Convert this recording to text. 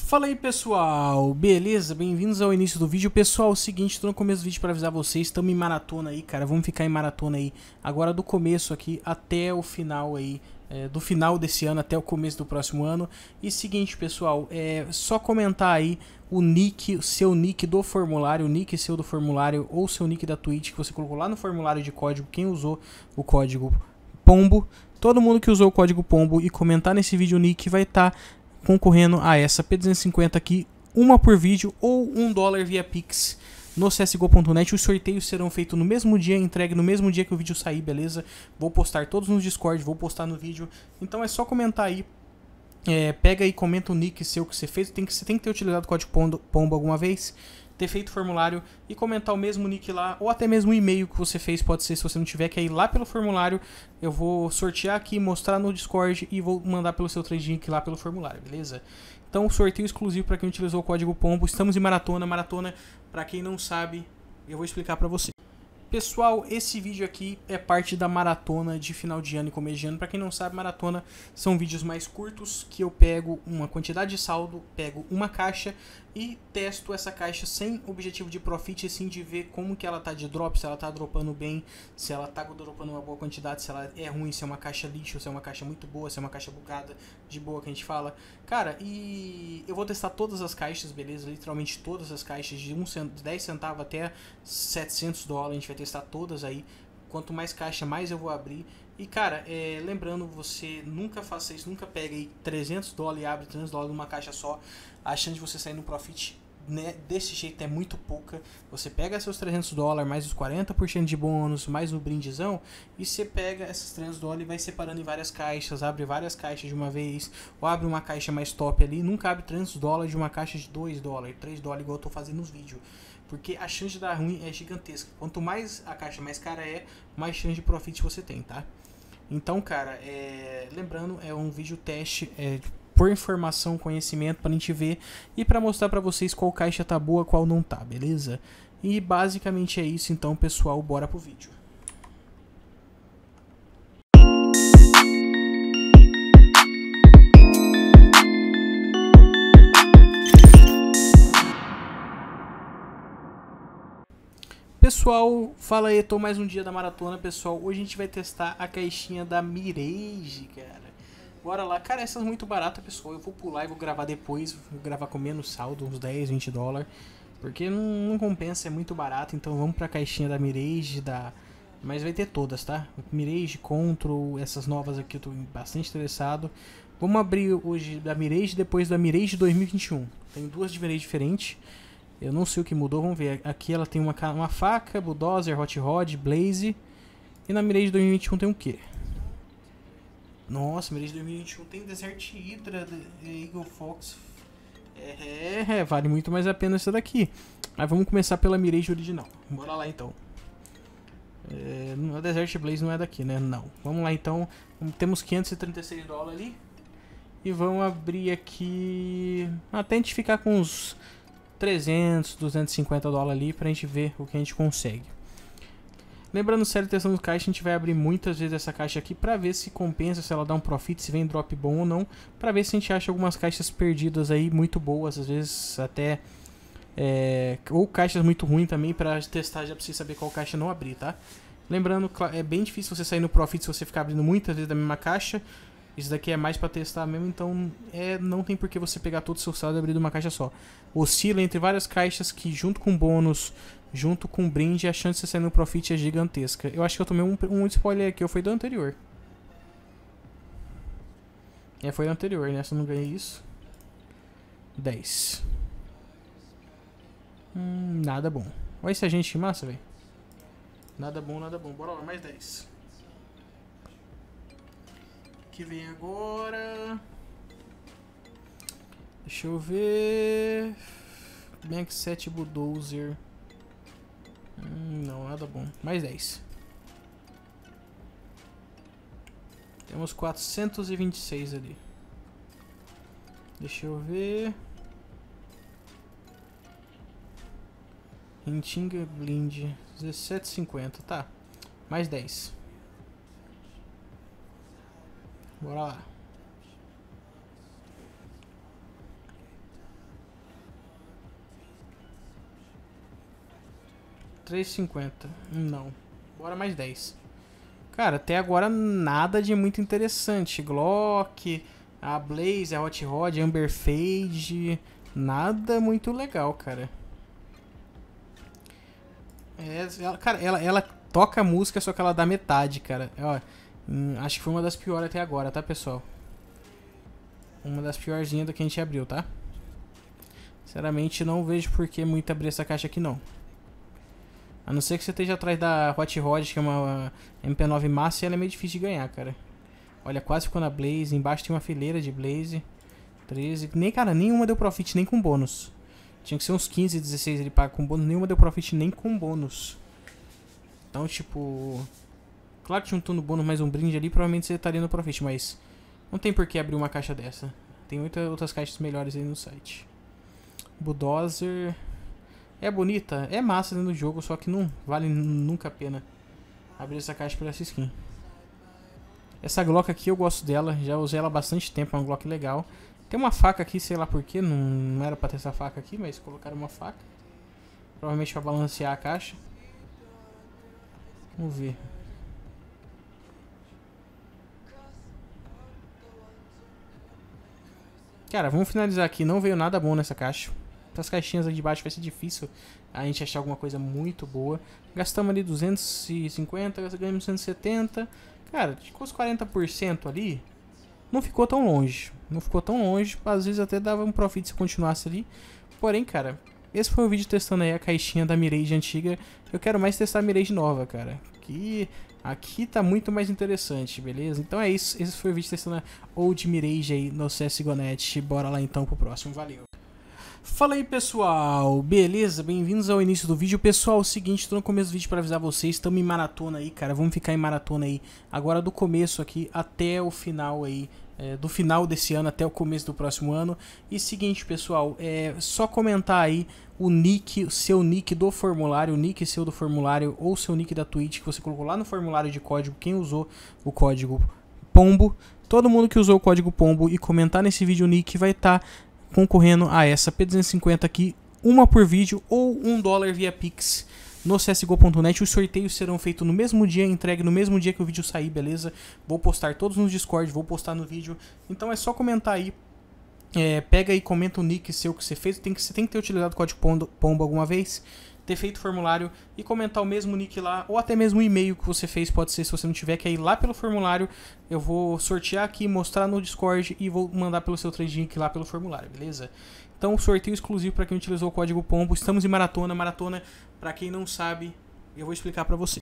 Fala aí pessoal, beleza? Bem-vindos ao início do vídeo. Pessoal, é o seguinte, tô no começo do vídeo para avisar vocês, estamos em maratona aí, cara. Vamos ficar em maratona aí agora do começo aqui até o final aí é, do final desse ano até o começo do próximo ano. E seguinte, pessoal, é só comentar aí o nick, seu nick do formulário, o nick seu do formulário ou seu nick da Twitch que você colocou lá no formulário de código, quem usou o código POMBO. Todo mundo que usou o código POMBO e comentar nesse vídeo o nick vai estar tá concorrendo a essa P250 aqui, uma por vídeo ou um dólar via Pix no csgo.net. Os sorteios serão feitos no mesmo dia, entregue no mesmo dia que o vídeo sair, beleza? Vou postar todos no Discord, vou postar no vídeo. Então é só comentar aí. É, pega e comenta o nick seu que você fez. Tem que, você tem que ter utilizado o código Pomba alguma vez ter feito o formulário e comentar o mesmo nick lá, ou até mesmo o e-mail que você fez, pode ser se você não tiver, que é ir lá pelo formulário. Eu vou sortear aqui, mostrar no Discord e vou mandar pelo seu trading lá pelo formulário, beleza? Então, sorteio exclusivo para quem utilizou o código POMBO. Estamos em maratona. Maratona, para quem não sabe, eu vou explicar para você. Pessoal, esse vídeo aqui é parte da maratona de final de ano e começo de ano. Para quem não sabe, maratona são vídeos mais curtos que eu pego uma quantidade de saldo, pego uma caixa e testo essa caixa sem objetivo de profit, assim de ver como que ela tá de drop, se ela tá dropando bem, se ela tá dropando uma boa quantidade, se ela é ruim, se é uma caixa lixo, se é uma caixa muito boa, se é uma caixa bugada, de boa que a gente fala. Cara, e eu vou testar todas as caixas, beleza? Literalmente todas as caixas, de 1 cento, 10 centavos até 700 dólares, a gente vai testar todas aí. Quanto mais caixa, mais eu vou abrir e cara, é, lembrando, você nunca faça isso, nunca pegue 300 dólares e abre 300 dólares numa caixa só, a chance de você sair no profit né, desse jeito é muito pouca. Você pega seus 300 dólares, mais os 40% de bônus, mais o brindezão, e você pega esses 300 dólares e vai separando em várias caixas, abre várias caixas de uma vez, ou abre uma caixa mais top ali. Nunca abre 300 dólares de uma caixa de 2 dólares, 3 dólares, igual eu tô fazendo nos vídeos. Porque a chance de dar ruim é gigantesca. Quanto mais a caixa mais cara é, mais chance de profit você tem, tá? Então, cara, é... lembrando, é um vídeo teste é... por informação, conhecimento, pra gente ver e para mostrar para vocês qual caixa tá boa, qual não tá, beleza? E basicamente é isso, então, pessoal, bora pro vídeo. Pessoal, fala aí, tô mais um dia da maratona, pessoal. Hoje a gente vai testar a caixinha da Mirage, cara. Bora lá. Cara, essa é muito barata, pessoal. Eu vou pular e vou gravar depois. Vou gravar com menos saldo, uns 10, 20 dólares. Porque não, não, compensa, é muito barato. Então vamos pra caixinha da Mirage, da... Mas vai ter todas, tá? Mirage, Control, essas novas aqui eu tô bastante interessado. Vamos abrir hoje da Mirage, depois da Mirage 2021. Tem duas de Mirage diferentes. Eu não sei o que mudou, vamos ver. Aqui ela tem uma, uma faca, bulldozer, hot rod, blaze. E na Mirage 2021 tem o quê? Nossa, Mirage 2021 tem Desert Hydra, Eagle Fox. É, é, vale muito mais a pena essa daqui. Mas ah, vamos começar pela Mirage original. Bora lá então. É, a Desert Blaze não é daqui, né? Não. Vamos lá então. Temos 536 dólares ali. E vamos abrir aqui. Até a gente ficar com uns 300, 250 dólares ali pra gente ver o que a gente consegue. Lembrando sério, testando caixa, a gente vai abrir muitas vezes essa caixa aqui para ver se compensa, se ela dá um profit, se vem drop bom ou não, para ver se a gente acha algumas caixas perdidas aí muito boas, às vezes até é, ou caixas muito ruins também para testar já precisa você saber qual caixa não abrir, tá? Lembrando, é bem difícil você sair no profit se você ficar abrindo muitas vezes da mesma caixa. Isso daqui é mais para testar mesmo, então é, não tem por que você pegar todo o seu saldo e abrir de uma caixa só. Oscila entre várias caixas que, junto com bônus, junto com brinde, a chance de você sair no profit é gigantesca. Eu acho que eu tomei um, um spoiler aqui, eu fui do anterior. É, foi do anterior, né? Se eu não ganhei isso. 10. Hum, nada bom. Olha esse a gente massa, velho. Nada bom, nada bom. Bora lá, mais 10 que vem agora. Deixa eu ver. Bank 7 Bulldozer. Hum, não, nada bom. Mais 10. Temos 426 ali. Deixa eu ver. Rentinga Blind. 17,50. Tá. Mais 10. Bora lá. Três cinquenta. Não. Bora mais dez. Cara, até agora nada de muito interessante. Glock, a Blaze, a Hot Rod, Amber Fade. Nada muito legal, cara. É, ela, cara, ela, ela toca música, só que ela dá metade, cara. Ó, Hum, acho que foi uma das piores até agora, tá, pessoal? Uma das piorzinhas da que a gente abriu, tá? Sinceramente, não vejo por que muito abrir essa caixa aqui, não. A não ser que você esteja atrás da Hot Rod, que é uma MP9 massa, e ela é meio difícil de ganhar, cara. Olha, quase ficou na Blaze. Embaixo tem uma fileira de Blaze. 13. Nem, cara, nenhuma deu profit, nem com bônus. Tinha que ser uns 15, 16 ele paga com bônus. Nenhuma deu profit, nem com bônus. Então, tipo... Claro que juntando bônus mais um brinde ali, provavelmente você estaria no Profit, mas não tem por que abrir uma caixa dessa. Tem muitas outras caixas melhores aí no site. Bulldozer. É bonita, é massa dentro do jogo, só que não vale nunca a pena abrir essa caixa por essa skin. Essa Glock aqui eu gosto dela, já usei ela há bastante tempo, é uma Glock legal. Tem uma faca aqui, sei lá porquê, não, não era pra ter essa faca aqui, mas colocaram uma faca. Provavelmente pra balancear a caixa. Vamos ver. Cara, vamos finalizar aqui. Não veio nada bom nessa caixa. Essas caixinhas ali de baixo vai ser difícil a gente achar alguma coisa muito boa. Gastamos ali 250, ganhamos 170. Cara, ficou os 40% ali. Não ficou tão longe. Não ficou tão longe. Às vezes até dava um profit se continuasse ali. Porém, cara, esse foi o vídeo testando aí a caixinha da Mirage antiga. Eu quero mais testar a Mirage nova, cara. Que Aqui tá muito mais interessante, beleza? Então é isso, esse foi o vídeo testando a Old Mirage aí no CSGONET. Bora lá então pro próximo, valeu! Fala aí pessoal, beleza? Bem-vindos ao início do vídeo. Pessoal, é o seguinte, tô no começo do vídeo para avisar vocês, estamos em maratona aí, cara. Vamos ficar em maratona aí agora do começo aqui até o final aí é, do final desse ano até o começo do próximo ano. E seguinte, pessoal, é só comentar aí o nick, seu nick do formulário, o nick seu do formulário ou seu nick da Twitch que você colocou lá no formulário de código, quem usou o código POMBO. Todo mundo que usou o código POMBO e comentar nesse vídeo o nick vai estar tá concorrendo a essa P250 aqui, uma por vídeo ou um dólar via Pix no csgo.net. Os sorteios serão feitos no mesmo dia, entregue no mesmo dia que o vídeo sair, beleza? Vou postar todos no Discord, vou postar no vídeo. Então é só comentar aí. É, pega e comenta o nick seu que você fez. Tem que, você tem que ter utilizado o código pombo alguma vez ter feito o formulário e comentar o mesmo nick lá, ou até mesmo o e-mail que você fez, pode ser se você não tiver, que é ir lá pelo formulário, eu vou sortear aqui, mostrar no Discord e vou mandar pelo seu trade link lá pelo formulário, beleza? Então, sorteio exclusivo para quem utilizou o código POMBO. Estamos em maratona. Maratona, para quem não sabe, eu vou explicar para você.